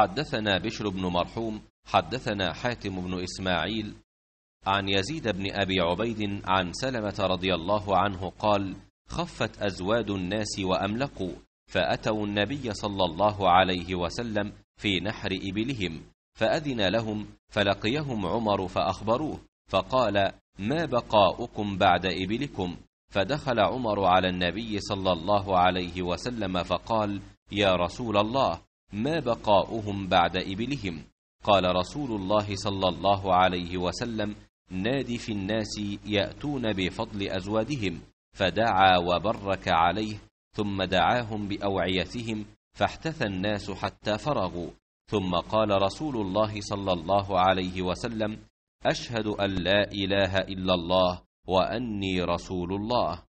حدثنا بشر بن مرحوم حدثنا حاتم بن إسماعيل عن يزيد بن أبي عبيد عن سلمة رضي الله عنه قال خفت أزواد الناس وأملقوا فأتوا النبي صلى الله عليه وسلم في نحر إبلهم فأذن لهم فلقيهم عمر فأخبروه فقال ما بقاؤكم بعد إبلكم فدخل عمر على النبي صلى الله عليه وسلم فقال يا رسول الله ما بقاؤهم بعد إبلهم قال رسول الله صلى الله عليه وسلم نادي في الناس يأتون بفضل أزوادهم فدعا وبرك عليه ثم دعاهم بأوعيتهم فاحتثى الناس حتى فرغوا ثم قال رسول الله صلى الله عليه وسلم أشهد أن لا إله إلا الله وأني رسول الله